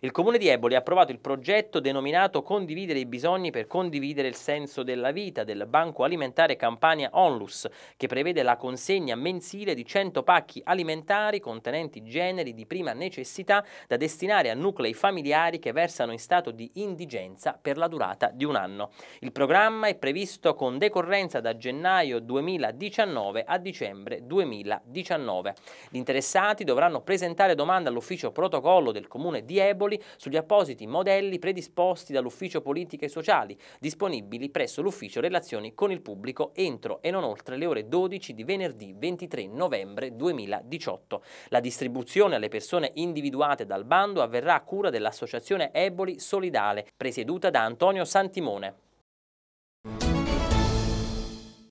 Il comune di Eboli ha approvato il progetto denominato Condividere i bisogni per condividere il senso della vita del Banco Alimentare Campania Onlus, che prevede la consegna mensile di 100 pacchi alimentari contenenti generi di prima necessità da destinare a nuclei familiari che versano in stato di indigenza per la durata di un anno. Il programma è previsto con decorrenza da gennaio 2019 a dicembre 2019. Gli interessati dovranno presentare domanda all'ufficio protocollo del comune di Eboli articoli sugli appositi modelli predisposti dall'Ufficio Politiche e Sociali, disponibili presso l'Ufficio Relazioni con il Pubblico entro e non oltre le ore 12 di venerdì 23 novembre 2018. La distribuzione alle persone individuate dal bando avverrà a cura dell'Associazione Eboli Solidale, presieduta da Antonio Santimone.